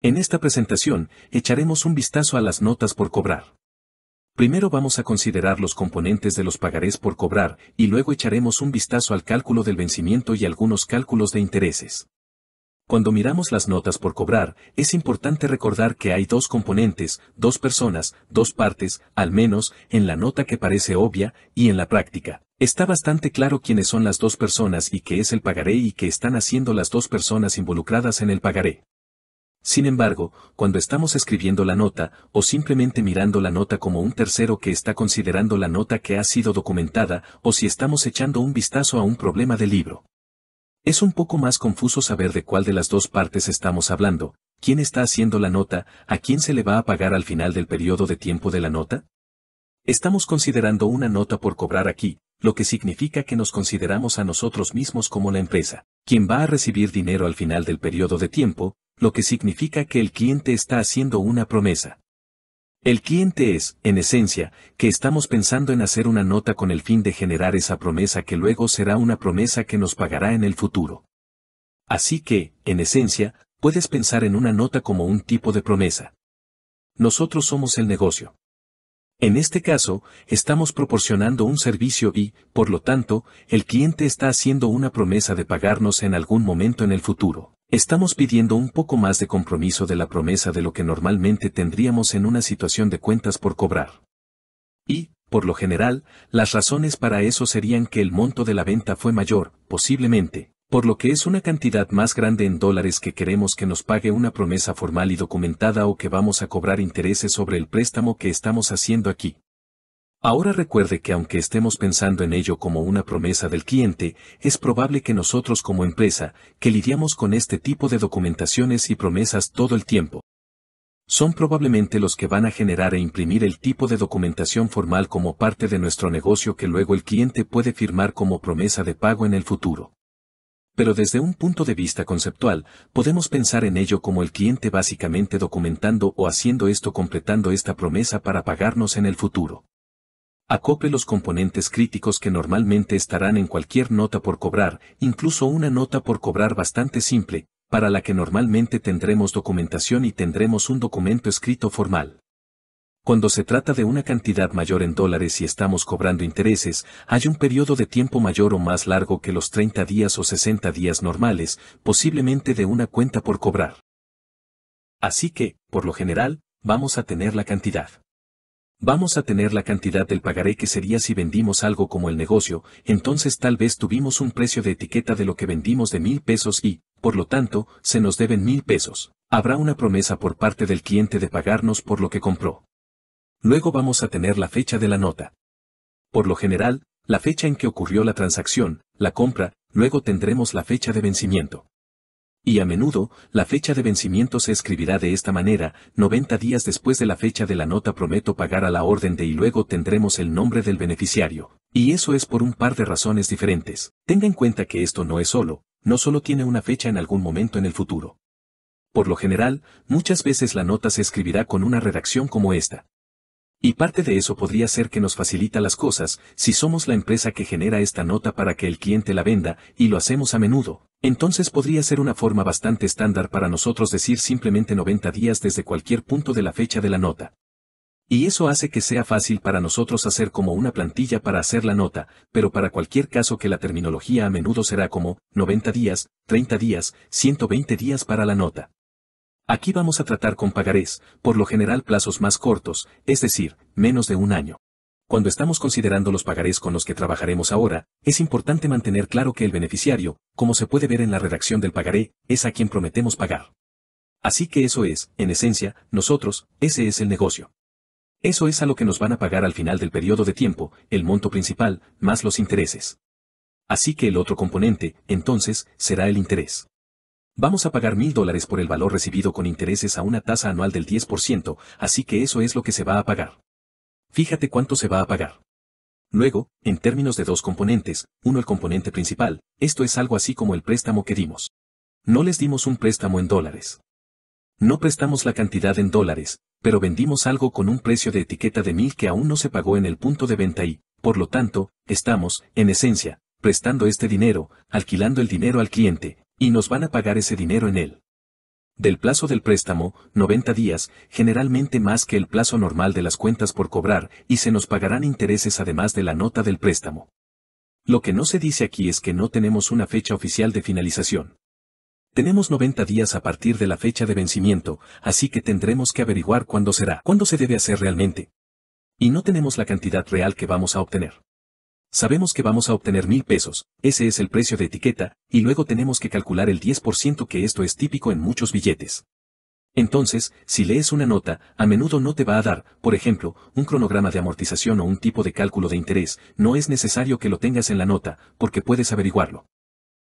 En esta presentación, echaremos un vistazo a las notas por cobrar. Primero vamos a considerar los componentes de los pagarés por cobrar y luego echaremos un vistazo al cálculo del vencimiento y algunos cálculos de intereses. Cuando miramos las notas por cobrar, es importante recordar que hay dos componentes, dos personas, dos partes, al menos, en la nota que parece obvia y en la práctica. Está bastante claro quiénes son las dos personas y qué es el pagaré y qué están haciendo las dos personas involucradas en el pagaré. Sin embargo, cuando estamos escribiendo la nota, o simplemente mirando la nota como un tercero que está considerando la nota que ha sido documentada, o si estamos echando un vistazo a un problema del libro. Es un poco más confuso saber de cuál de las dos partes estamos hablando, quién está haciendo la nota, a quién se le va a pagar al final del periodo de tiempo de la nota. Estamos considerando una nota por cobrar aquí, lo que significa que nos consideramos a nosotros mismos como la empresa, quien va a recibir dinero al final del periodo de tiempo, lo que significa que el cliente está haciendo una promesa. El cliente es, en esencia, que estamos pensando en hacer una nota con el fin de generar esa promesa que luego será una promesa que nos pagará en el futuro. Así que, en esencia, puedes pensar en una nota como un tipo de promesa. Nosotros somos el negocio. En este caso, estamos proporcionando un servicio y, por lo tanto, el cliente está haciendo una promesa de pagarnos en algún momento en el futuro. Estamos pidiendo un poco más de compromiso de la promesa de lo que normalmente tendríamos en una situación de cuentas por cobrar. Y, por lo general, las razones para eso serían que el monto de la venta fue mayor, posiblemente, por lo que es una cantidad más grande en dólares que queremos que nos pague una promesa formal y documentada o que vamos a cobrar intereses sobre el préstamo que estamos haciendo aquí. Ahora recuerde que aunque estemos pensando en ello como una promesa del cliente, es probable que nosotros como empresa, que lidiamos con este tipo de documentaciones y promesas todo el tiempo, son probablemente los que van a generar e imprimir el tipo de documentación formal como parte de nuestro negocio que luego el cliente puede firmar como promesa de pago en el futuro. Pero desde un punto de vista conceptual, podemos pensar en ello como el cliente básicamente documentando o haciendo esto completando esta promesa para pagarnos en el futuro. Acope los componentes críticos que normalmente estarán en cualquier nota por cobrar, incluso una nota por cobrar bastante simple, para la que normalmente tendremos documentación y tendremos un documento escrito formal. Cuando se trata de una cantidad mayor en dólares y estamos cobrando intereses, hay un periodo de tiempo mayor o más largo que los 30 días o 60 días normales, posiblemente de una cuenta por cobrar. Así que, por lo general, vamos a tener la cantidad. Vamos a tener la cantidad del pagaré que sería si vendimos algo como el negocio, entonces tal vez tuvimos un precio de etiqueta de lo que vendimos de mil pesos y, por lo tanto, se nos deben mil pesos. Habrá una promesa por parte del cliente de pagarnos por lo que compró. Luego vamos a tener la fecha de la nota. Por lo general, la fecha en que ocurrió la transacción, la compra, luego tendremos la fecha de vencimiento. Y a menudo, la fecha de vencimiento se escribirá de esta manera, 90 días después de la fecha de la nota prometo pagar a la orden de y luego tendremos el nombre del beneficiario. Y eso es por un par de razones diferentes. Tenga en cuenta que esto no es solo, no solo tiene una fecha en algún momento en el futuro. Por lo general, muchas veces la nota se escribirá con una redacción como esta. Y parte de eso podría ser que nos facilita las cosas, si somos la empresa que genera esta nota para que el cliente la venda, y lo hacemos a menudo, entonces podría ser una forma bastante estándar para nosotros decir simplemente 90 días desde cualquier punto de la fecha de la nota. Y eso hace que sea fácil para nosotros hacer como una plantilla para hacer la nota, pero para cualquier caso que la terminología a menudo será como 90 días, 30 días, 120 días para la nota. Aquí vamos a tratar con pagarés, por lo general plazos más cortos, es decir, menos de un año. Cuando estamos considerando los pagarés con los que trabajaremos ahora, es importante mantener claro que el beneficiario, como se puede ver en la redacción del pagaré, es a quien prometemos pagar. Así que eso es, en esencia, nosotros, ese es el negocio. Eso es a lo que nos van a pagar al final del periodo de tiempo, el monto principal, más los intereses. Así que el otro componente, entonces, será el interés. Vamos a pagar mil dólares por el valor recibido con intereses a una tasa anual del 10%, así que eso es lo que se va a pagar. Fíjate cuánto se va a pagar. Luego, en términos de dos componentes, uno el componente principal, esto es algo así como el préstamo que dimos. No les dimos un préstamo en dólares. No prestamos la cantidad en dólares, pero vendimos algo con un precio de etiqueta de mil que aún no se pagó en el punto de venta y, por lo tanto, estamos, en esencia, prestando este dinero, alquilando el dinero al cliente, y nos van a pagar ese dinero en él. Del plazo del préstamo, 90 días, generalmente más que el plazo normal de las cuentas por cobrar, y se nos pagarán intereses además de la nota del préstamo. Lo que no se dice aquí es que no tenemos una fecha oficial de finalización. Tenemos 90 días a partir de la fecha de vencimiento, así que tendremos que averiguar cuándo será, cuándo se debe hacer realmente. Y no tenemos la cantidad real que vamos a obtener. Sabemos que vamos a obtener mil pesos, ese es el precio de etiqueta, y luego tenemos que calcular el 10% que esto es típico en muchos billetes. Entonces, si lees una nota, a menudo no te va a dar, por ejemplo, un cronograma de amortización o un tipo de cálculo de interés, no es necesario que lo tengas en la nota, porque puedes averiguarlo.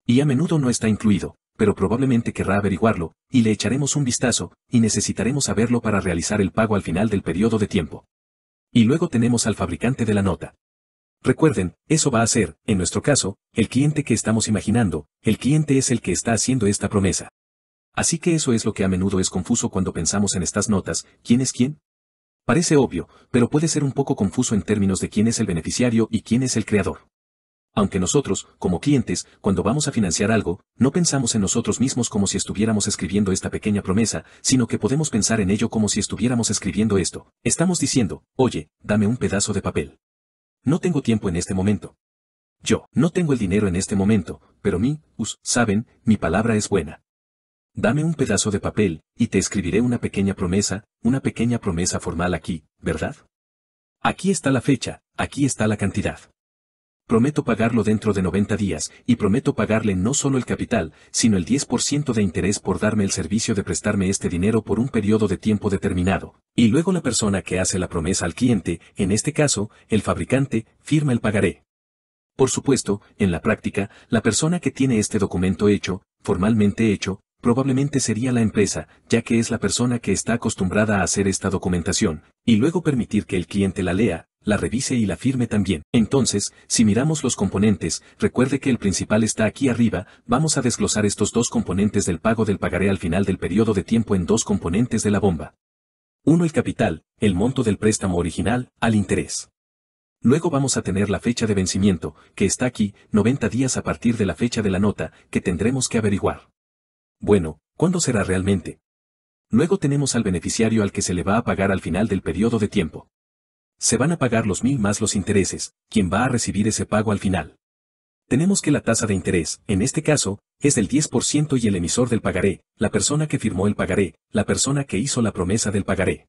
Y a menudo no está incluido, pero probablemente querrá averiguarlo, y le echaremos un vistazo, y necesitaremos saberlo para realizar el pago al final del periodo de tiempo. Y luego tenemos al fabricante de la nota. Recuerden, eso va a ser, en nuestro caso, el cliente que estamos imaginando, el cliente es el que está haciendo esta promesa. Así que eso es lo que a menudo es confuso cuando pensamos en estas notas, ¿quién es quién? Parece obvio, pero puede ser un poco confuso en términos de quién es el beneficiario y quién es el creador. Aunque nosotros, como clientes, cuando vamos a financiar algo, no pensamos en nosotros mismos como si estuviéramos escribiendo esta pequeña promesa, sino que podemos pensar en ello como si estuviéramos escribiendo esto. Estamos diciendo, oye, dame un pedazo de papel. No tengo tiempo en este momento. Yo, no tengo el dinero en este momento, pero mi, us, saben, mi palabra es buena. Dame un pedazo de papel, y te escribiré una pequeña promesa, una pequeña promesa formal aquí, ¿verdad? Aquí está la fecha, aquí está la cantidad. Prometo pagarlo dentro de 90 días, y prometo pagarle no solo el capital, sino el 10% de interés por darme el servicio de prestarme este dinero por un periodo de tiempo determinado. Y luego la persona que hace la promesa al cliente, en este caso, el fabricante, firma el pagaré. Por supuesto, en la práctica, la persona que tiene este documento hecho, formalmente hecho, probablemente sería la empresa, ya que es la persona que está acostumbrada a hacer esta documentación, y luego permitir que el cliente la lea, la revise y la firme también. Entonces, si miramos los componentes, recuerde que el principal está aquí arriba, vamos a desglosar estos dos componentes del pago del pagaré al final del periodo de tiempo en dos componentes de la bomba. Uno El capital, el monto del préstamo original, al interés. Luego vamos a tener la fecha de vencimiento, que está aquí, 90 días a partir de la fecha de la nota, que tendremos que averiguar. Bueno, ¿cuándo será realmente? Luego tenemos al beneficiario al que se le va a pagar al final del periodo de tiempo se van a pagar los mil más los intereses, quien va a recibir ese pago al final. Tenemos que la tasa de interés, en este caso, es del 10% y el emisor del pagaré, la persona que firmó el pagaré, la persona que hizo la promesa del pagaré.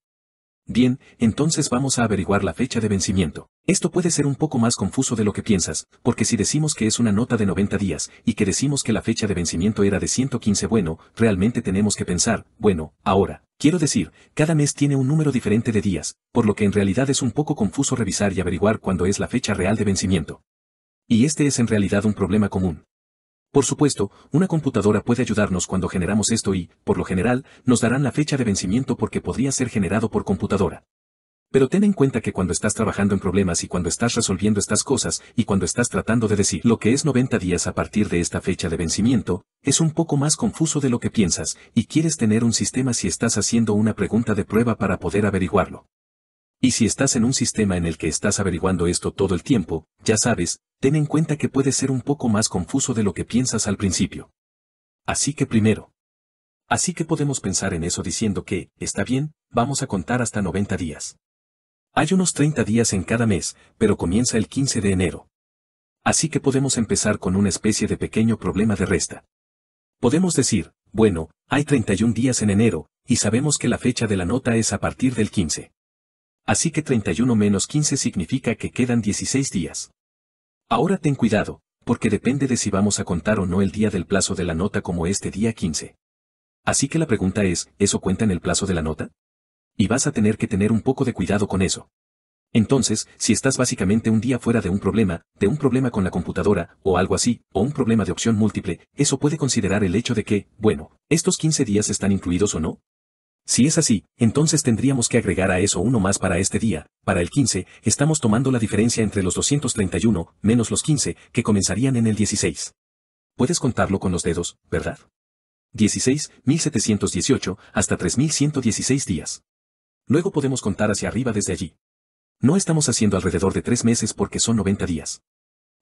Bien, entonces vamos a averiguar la fecha de vencimiento. Esto puede ser un poco más confuso de lo que piensas, porque si decimos que es una nota de 90 días y que decimos que la fecha de vencimiento era de 115, bueno, realmente tenemos que pensar, bueno, ahora, quiero decir, cada mes tiene un número diferente de días, por lo que en realidad es un poco confuso revisar y averiguar cuándo es la fecha real de vencimiento. Y este es en realidad un problema común. Por supuesto, una computadora puede ayudarnos cuando generamos esto y, por lo general, nos darán la fecha de vencimiento porque podría ser generado por computadora. Pero ten en cuenta que cuando estás trabajando en problemas y cuando estás resolviendo estas cosas y cuando estás tratando de decir lo que es 90 días a partir de esta fecha de vencimiento, es un poco más confuso de lo que piensas y quieres tener un sistema si estás haciendo una pregunta de prueba para poder averiguarlo. Y si estás en un sistema en el que estás averiguando esto todo el tiempo, ya sabes, ten en cuenta que puede ser un poco más confuso de lo que piensas al principio. Así que primero. Así que podemos pensar en eso diciendo que, está bien, vamos a contar hasta 90 días. Hay unos 30 días en cada mes, pero comienza el 15 de enero. Así que podemos empezar con una especie de pequeño problema de resta. Podemos decir, bueno, hay 31 días en enero, y sabemos que la fecha de la nota es a partir del 15 así que 31 menos 15 significa que quedan 16 días. Ahora ten cuidado, porque depende de si vamos a contar o no el día del plazo de la nota como este día 15. Así que la pregunta es, ¿eso cuenta en el plazo de la nota? Y vas a tener que tener un poco de cuidado con eso. Entonces, si estás básicamente un día fuera de un problema, de un problema con la computadora, o algo así, o un problema de opción múltiple, eso puede considerar el hecho de que, bueno, ¿estos 15 días están incluidos o no? Si es así, entonces tendríamos que agregar a eso uno más para este día. Para el 15, estamos tomando la diferencia entre los 231, menos los 15, que comenzarían en el 16. Puedes contarlo con los dedos, ¿verdad? 16, 1718, hasta 3116 días. Luego podemos contar hacia arriba desde allí. No estamos haciendo alrededor de tres meses porque son 90 días.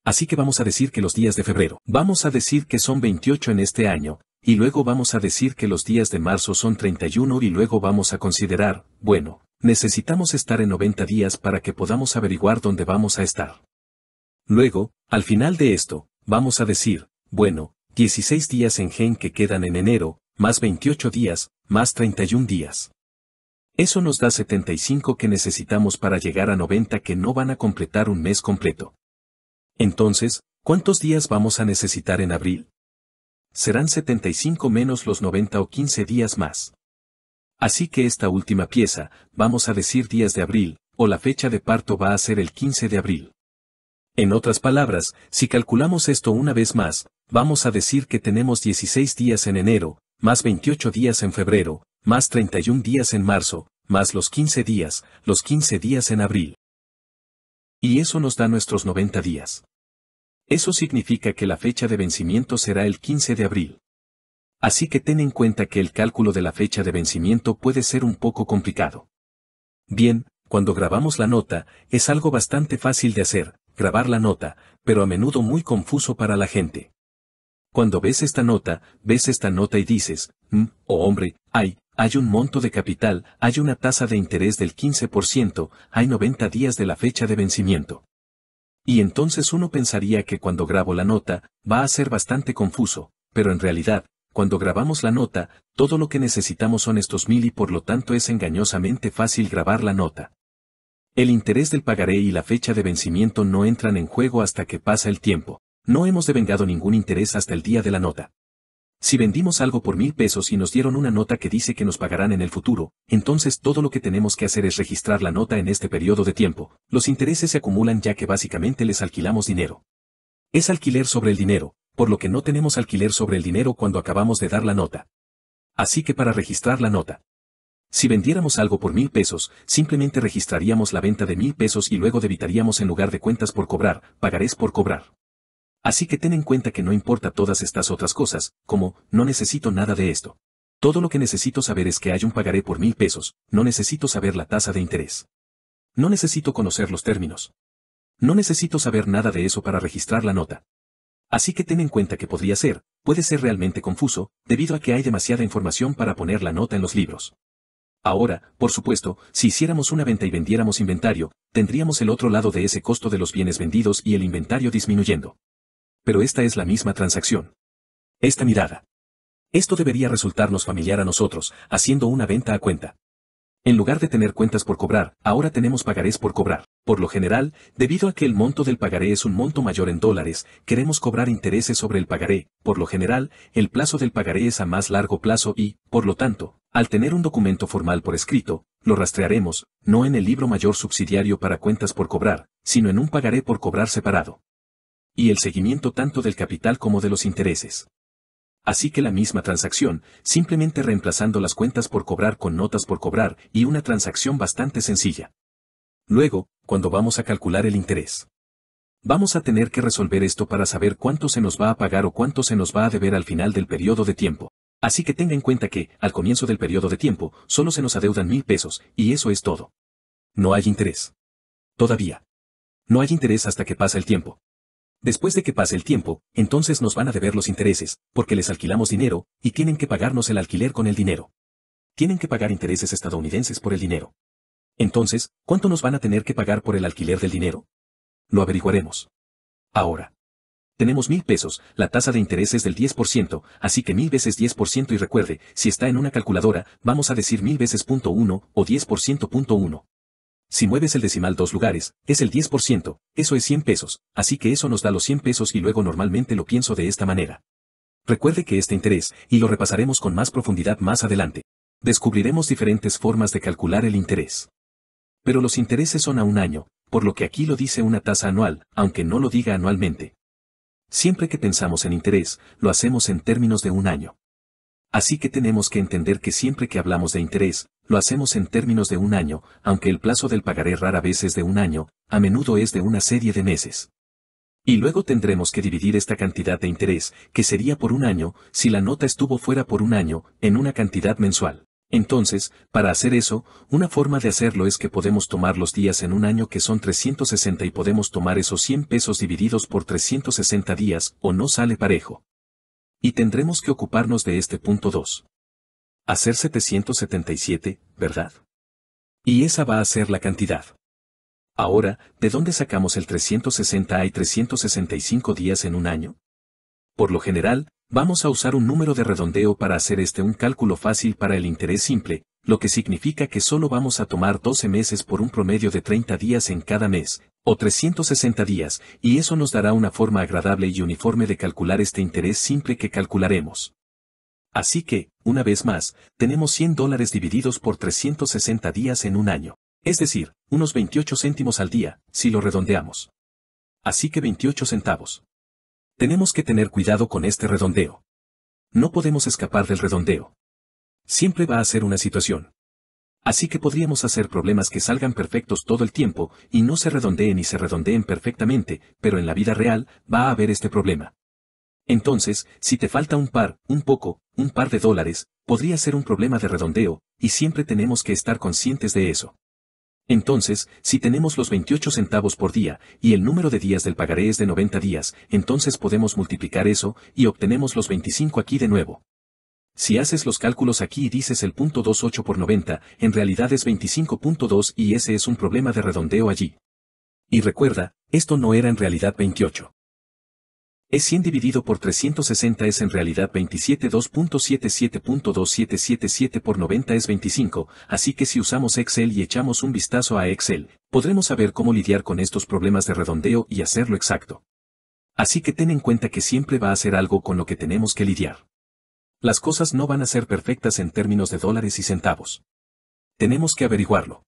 Así que vamos a decir que los días de febrero. Vamos a decir que son 28 en este año, y luego vamos a decir que los días de marzo son 31 y luego vamos a considerar, bueno, necesitamos estar en 90 días para que podamos averiguar dónde vamos a estar. Luego, al final de esto, vamos a decir, bueno, 16 días en gen que quedan en enero, más 28 días, más 31 días. Eso nos da 75 que necesitamos para llegar a 90 que no van a completar un mes completo. Entonces, ¿cuántos días vamos a necesitar en abril? Serán 75 menos los 90 o 15 días más. Así que esta última pieza, vamos a decir días de abril, o la fecha de parto va a ser el 15 de abril. En otras palabras, si calculamos esto una vez más, vamos a decir que tenemos 16 días en enero, más 28 días en febrero, más 31 días en marzo, más los 15 días, los 15 días en abril. Y eso nos da nuestros 90 días. Eso significa que la fecha de vencimiento será el 15 de abril. Así que ten en cuenta que el cálculo de la fecha de vencimiento puede ser un poco complicado. Bien, cuando grabamos la nota, es algo bastante fácil de hacer, grabar la nota, pero a menudo muy confuso para la gente. Cuando ves esta nota, ves esta nota y dices, mm, oh hombre, hay, hay un monto de capital, hay una tasa de interés del 15%, hay 90 días de la fecha de vencimiento. Y entonces uno pensaría que cuando grabo la nota, va a ser bastante confuso, pero en realidad, cuando grabamos la nota, todo lo que necesitamos son estos mil y por lo tanto es engañosamente fácil grabar la nota. El interés del pagaré y la fecha de vencimiento no entran en juego hasta que pasa el tiempo. No hemos devengado ningún interés hasta el día de la nota. Si vendimos algo por mil pesos y nos dieron una nota que dice que nos pagarán en el futuro, entonces todo lo que tenemos que hacer es registrar la nota en este periodo de tiempo. Los intereses se acumulan ya que básicamente les alquilamos dinero. Es alquiler sobre el dinero, por lo que no tenemos alquiler sobre el dinero cuando acabamos de dar la nota. Así que para registrar la nota. Si vendiéramos algo por mil pesos, simplemente registraríamos la venta de mil pesos y luego debitaríamos en lugar de cuentas por cobrar, pagarés por cobrar. Así que ten en cuenta que no importa todas estas otras cosas, como, no necesito nada de esto. Todo lo que necesito saber es que hay un pagaré por mil pesos, no necesito saber la tasa de interés. No necesito conocer los términos. No necesito saber nada de eso para registrar la nota. Así que ten en cuenta que podría ser, puede ser realmente confuso, debido a que hay demasiada información para poner la nota en los libros. Ahora, por supuesto, si hiciéramos una venta y vendiéramos inventario, tendríamos el otro lado de ese costo de los bienes vendidos y el inventario disminuyendo pero esta es la misma transacción. Esta mirada. Esto debería resultarnos familiar a nosotros, haciendo una venta a cuenta. En lugar de tener cuentas por cobrar, ahora tenemos pagarés por cobrar. Por lo general, debido a que el monto del pagaré es un monto mayor en dólares, queremos cobrar intereses sobre el pagaré. Por lo general, el plazo del pagaré es a más largo plazo y, por lo tanto, al tener un documento formal por escrito, lo rastrearemos, no en el libro mayor subsidiario para cuentas por cobrar, sino en un pagaré por cobrar separado y el seguimiento tanto del capital como de los intereses. Así que la misma transacción, simplemente reemplazando las cuentas por cobrar con notas por cobrar, y una transacción bastante sencilla. Luego, cuando vamos a calcular el interés. Vamos a tener que resolver esto para saber cuánto se nos va a pagar o cuánto se nos va a deber al final del periodo de tiempo. Así que tenga en cuenta que, al comienzo del periodo de tiempo, solo se nos adeudan mil pesos, y eso es todo. No hay interés. Todavía. No hay interés hasta que pasa el tiempo. Después de que pase el tiempo, entonces nos van a deber los intereses, porque les alquilamos dinero, y tienen que pagarnos el alquiler con el dinero. Tienen que pagar intereses estadounidenses por el dinero. Entonces, ¿cuánto nos van a tener que pagar por el alquiler del dinero? Lo averiguaremos. Ahora. Tenemos mil pesos, la tasa de interés es del 10%, así que mil veces 10% y recuerde, si está en una calculadora, vamos a decir mil veces punto uno, o 10% punto si mueves el decimal dos lugares, es el 10%, eso es 100 pesos, así que eso nos da los 100 pesos y luego normalmente lo pienso de esta manera. Recuerde que este interés, y lo repasaremos con más profundidad más adelante. Descubriremos diferentes formas de calcular el interés. Pero los intereses son a un año, por lo que aquí lo dice una tasa anual, aunque no lo diga anualmente. Siempre que pensamos en interés, lo hacemos en términos de un año. Así que tenemos que entender que siempre que hablamos de interés, lo hacemos en términos de un año, aunque el plazo del pagaré rara vez es de un año, a menudo es de una serie de meses. Y luego tendremos que dividir esta cantidad de interés, que sería por un año, si la nota estuvo fuera por un año, en una cantidad mensual. Entonces, para hacer eso, una forma de hacerlo es que podemos tomar los días en un año que son 360 y podemos tomar esos 100 pesos divididos por 360 días, o no sale parejo. Y tendremos que ocuparnos de este punto 2 hacer 777, ¿verdad? Y esa va a ser la cantidad. Ahora, ¿de dónde sacamos el 360 y 365 días en un año? Por lo general, vamos a usar un número de redondeo para hacer este un cálculo fácil para el interés simple, lo que significa que solo vamos a tomar 12 meses por un promedio de 30 días en cada mes, o 360 días, y eso nos dará una forma agradable y uniforme de calcular este interés simple que calcularemos. Así que, una vez más, tenemos 100 dólares divididos por 360 días en un año. Es decir, unos 28 céntimos al día, si lo redondeamos. Así que 28 centavos. Tenemos que tener cuidado con este redondeo. No podemos escapar del redondeo. Siempre va a ser una situación. Así que podríamos hacer problemas que salgan perfectos todo el tiempo y no se redondeen y se redondeen perfectamente, pero en la vida real va a haber este problema. Entonces, si te falta un par, un poco, un par de dólares, podría ser un problema de redondeo, y siempre tenemos que estar conscientes de eso. Entonces, si tenemos los 28 centavos por día, y el número de días del pagaré es de 90 días, entonces podemos multiplicar eso, y obtenemos los 25 aquí de nuevo. Si haces los cálculos aquí y dices el punto 28 por 90, en realidad es 25.2 y ese es un problema de redondeo allí. Y recuerda, esto no era en realidad 28. Es 100 dividido por 360 es en realidad 27 2.77.2777 por 90 es 25, así que si usamos Excel y echamos un vistazo a Excel, podremos saber cómo lidiar con estos problemas de redondeo y hacerlo exacto. Así que ten en cuenta que siempre va a ser algo con lo que tenemos que lidiar. Las cosas no van a ser perfectas en términos de dólares y centavos. Tenemos que averiguarlo.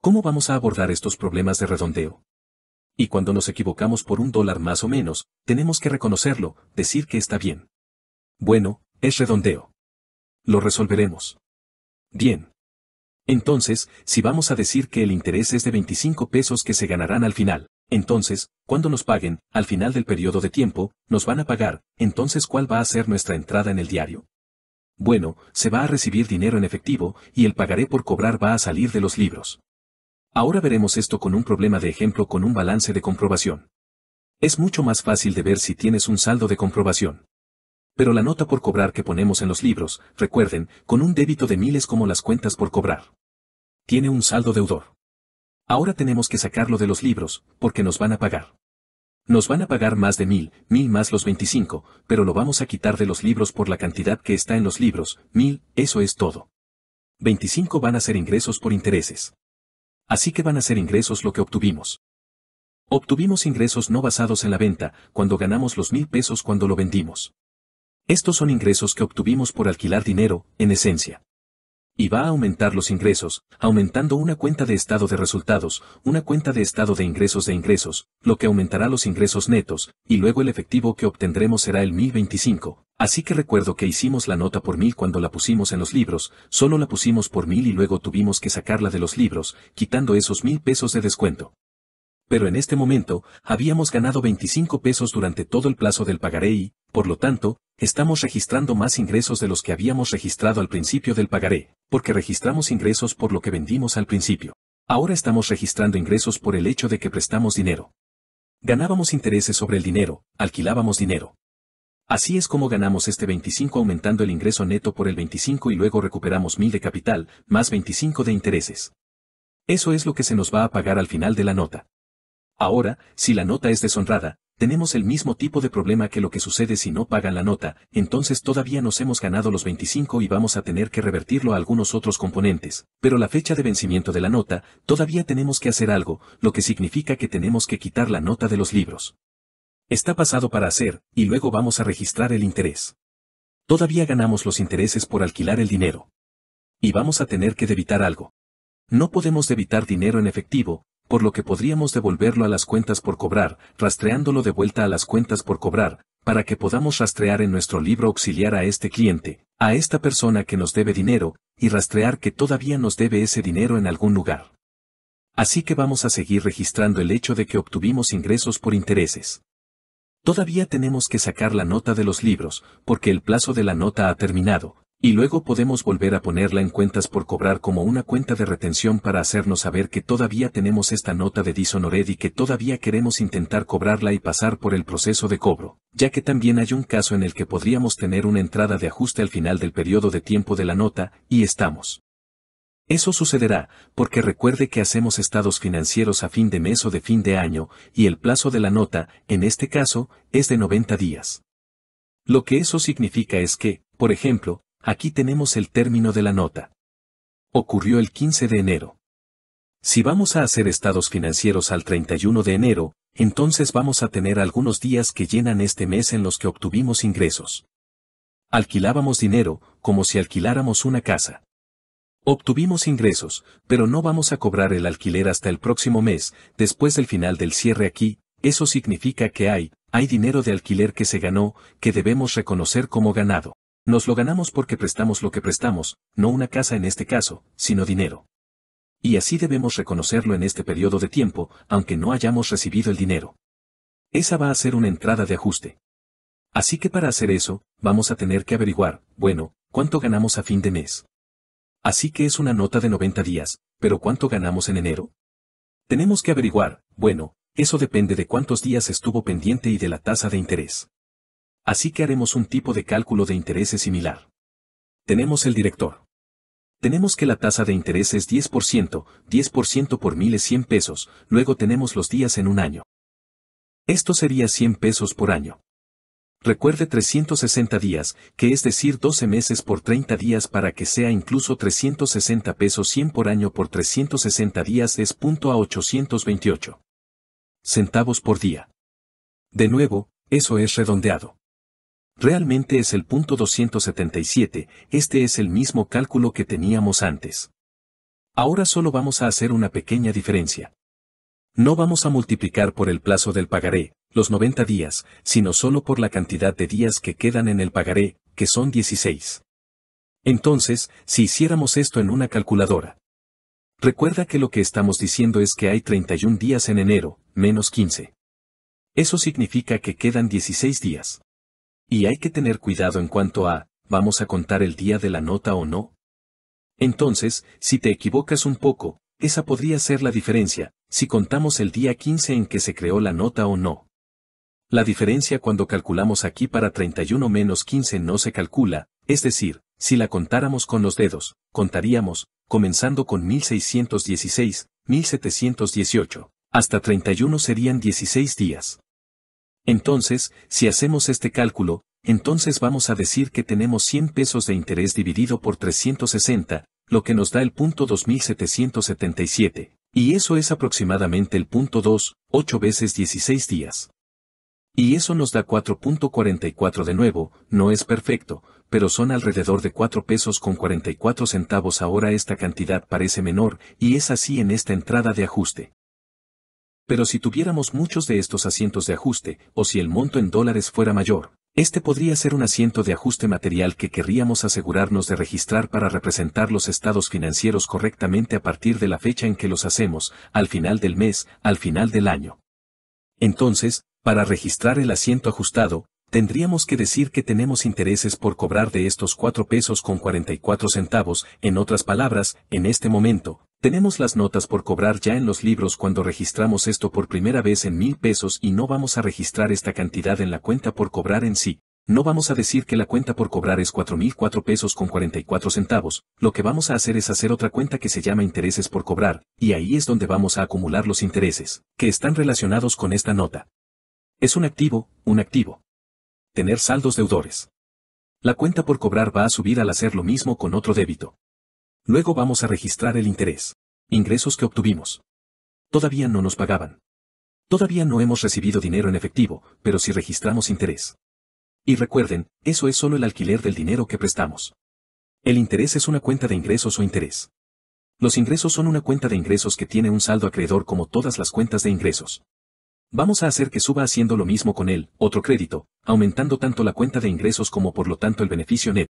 ¿Cómo vamos a abordar estos problemas de redondeo? Y cuando nos equivocamos por un dólar más o menos, tenemos que reconocerlo, decir que está bien. Bueno, es redondeo. Lo resolveremos. Bien. Entonces, si vamos a decir que el interés es de 25 pesos que se ganarán al final, entonces, cuando nos paguen, al final del periodo de tiempo, nos van a pagar, entonces ¿cuál va a ser nuestra entrada en el diario? Bueno, se va a recibir dinero en efectivo, y el pagaré por cobrar va a salir de los libros. Ahora veremos esto con un problema de ejemplo con un balance de comprobación. Es mucho más fácil de ver si tienes un saldo de comprobación. Pero la nota por cobrar que ponemos en los libros, recuerden, con un débito de miles como las cuentas por cobrar. Tiene un saldo deudor. Ahora tenemos que sacarlo de los libros, porque nos van a pagar. Nos van a pagar más de mil, mil más los 25, pero lo vamos a quitar de los libros por la cantidad que está en los libros, mil, eso es todo. 25 van a ser ingresos por intereses. Así que van a ser ingresos lo que obtuvimos. Obtuvimos ingresos no basados en la venta, cuando ganamos los mil pesos cuando lo vendimos. Estos son ingresos que obtuvimos por alquilar dinero, en esencia. Y va a aumentar los ingresos, aumentando una cuenta de estado de resultados, una cuenta de estado de ingresos de ingresos, lo que aumentará los ingresos netos, y luego el efectivo que obtendremos será el 1025. Así que recuerdo que hicimos la nota por mil cuando la pusimos en los libros, solo la pusimos por mil y luego tuvimos que sacarla de los libros, quitando esos mil pesos de descuento pero en este momento, habíamos ganado 25 pesos durante todo el plazo del pagaré y, por lo tanto, Estamos registrando más ingresos de los que habíamos registrado al principio del pagaré, porque registramos ingresos por lo que vendimos al principio. Ahora estamos registrando ingresos por el hecho de que prestamos dinero. Ganábamos intereses sobre el dinero, alquilábamos dinero. Así es como ganamos este 25 aumentando el ingreso neto por el 25 y luego recuperamos 1000 de capital, más 25 de intereses. Eso es lo que se nos va a pagar al final de la nota. Ahora, si la nota es deshonrada, tenemos el mismo tipo de problema que lo que sucede si no pagan la nota, entonces todavía nos hemos ganado los 25 y vamos a tener que revertirlo a algunos otros componentes, pero la fecha de vencimiento de la nota, todavía tenemos que hacer algo, lo que significa que tenemos que quitar la nota de los libros. Está pasado para hacer, y luego vamos a registrar el interés. Todavía ganamos los intereses por alquilar el dinero. Y vamos a tener que debitar algo. No podemos debitar dinero en efectivo, por lo que podríamos devolverlo a las cuentas por cobrar, rastreándolo de vuelta a las cuentas por cobrar, para que podamos rastrear en nuestro libro auxiliar a este cliente, a esta persona que nos debe dinero, y rastrear que todavía nos debe ese dinero en algún lugar. Así que vamos a seguir registrando el hecho de que obtuvimos ingresos por intereses. Todavía tenemos que sacar la nota de los libros, porque el plazo de la nota ha terminado, y luego podemos volver a ponerla en cuentas por cobrar como una cuenta de retención para hacernos saber que todavía tenemos esta nota de Disonored y que todavía queremos intentar cobrarla y pasar por el proceso de cobro, ya que también hay un caso en el que podríamos tener una entrada de ajuste al final del periodo de tiempo de la nota, y estamos. Eso sucederá, porque recuerde que hacemos estados financieros a fin de mes o de fin de año, y el plazo de la nota, en este caso, es de 90 días. Lo que eso significa es que, por ejemplo, Aquí tenemos el término de la nota. Ocurrió el 15 de enero. Si vamos a hacer estados financieros al 31 de enero, entonces vamos a tener algunos días que llenan este mes en los que obtuvimos ingresos. Alquilábamos dinero, como si alquiláramos una casa. Obtuvimos ingresos, pero no vamos a cobrar el alquiler hasta el próximo mes, después del final del cierre aquí, eso significa que hay, hay dinero de alquiler que se ganó, que debemos reconocer como ganado. Nos lo ganamos porque prestamos lo que prestamos, no una casa en este caso, sino dinero. Y así debemos reconocerlo en este periodo de tiempo, aunque no hayamos recibido el dinero. Esa va a ser una entrada de ajuste. Así que para hacer eso, vamos a tener que averiguar, bueno, cuánto ganamos a fin de mes. Así que es una nota de 90 días, pero ¿cuánto ganamos en enero? Tenemos que averiguar, bueno, eso depende de cuántos días estuvo pendiente y de la tasa de interés. Así que haremos un tipo de cálculo de intereses similar. Tenemos el director. Tenemos que la tasa de interés es 10%, 10% por 1000 pesos, luego tenemos los días en un año. Esto sería 100 pesos por año. Recuerde 360 días, que es decir 12 meses por 30 días para que sea incluso 360 pesos 100 por año por 360 días es punto a 828 centavos por día. De nuevo, eso es redondeado. Realmente es el punto 277, este es el mismo cálculo que teníamos antes. Ahora solo vamos a hacer una pequeña diferencia. No vamos a multiplicar por el plazo del pagaré, los 90 días, sino solo por la cantidad de días que quedan en el pagaré, que son 16. Entonces, si hiciéramos esto en una calculadora. Recuerda que lo que estamos diciendo es que hay 31 días en enero, menos 15. Eso significa que quedan 16 días. Y hay que tener cuidado en cuanto a, vamos a contar el día de la nota o no. Entonces, si te equivocas un poco, esa podría ser la diferencia, si contamos el día 15 en que se creó la nota o no. La diferencia cuando calculamos aquí para 31 menos 15 no se calcula, es decir, si la contáramos con los dedos, contaríamos, comenzando con 1616, 1718, hasta 31 serían 16 días. Entonces, si hacemos este cálculo, entonces vamos a decir que tenemos 100 pesos de interés dividido por 360, lo que nos da el punto 2777, y eso es aproximadamente el punto 2, 8 veces 16 días. Y eso nos da 4.44 de nuevo, no es perfecto, pero son alrededor de 4 pesos con 44 centavos ahora esta cantidad parece menor, y es así en esta entrada de ajuste. Pero si tuviéramos muchos de estos asientos de ajuste, o si el monto en dólares fuera mayor, este podría ser un asiento de ajuste material que querríamos asegurarnos de registrar para representar los estados financieros correctamente a partir de la fecha en que los hacemos, al final del mes, al final del año. Entonces, para registrar el asiento ajustado, tendríamos que decir que tenemos intereses por cobrar de estos cuatro pesos con 44 centavos, en otras palabras, en este momento, tenemos las notas por cobrar ya en los libros cuando registramos esto por primera vez en mil pesos y no vamos a registrar esta cantidad en la cuenta por cobrar en sí. No vamos a decir que la cuenta por cobrar es 4.004 pesos con 44 centavos, lo que vamos a hacer es hacer otra cuenta que se llama intereses por cobrar, y ahí es donde vamos a acumular los intereses, que están relacionados con esta nota. Es un activo, un activo. Tener saldos deudores. La cuenta por cobrar va a subir al hacer lo mismo con otro débito. Luego vamos a registrar el interés. Ingresos que obtuvimos. Todavía no nos pagaban. Todavía no hemos recibido dinero en efectivo, pero sí registramos interés. Y recuerden, eso es solo el alquiler del dinero que prestamos. El interés es una cuenta de ingresos o interés. Los ingresos son una cuenta de ingresos que tiene un saldo acreedor como todas las cuentas de ingresos. Vamos a hacer que suba haciendo lo mismo con él, otro crédito, aumentando tanto la cuenta de ingresos como por lo tanto el beneficio net,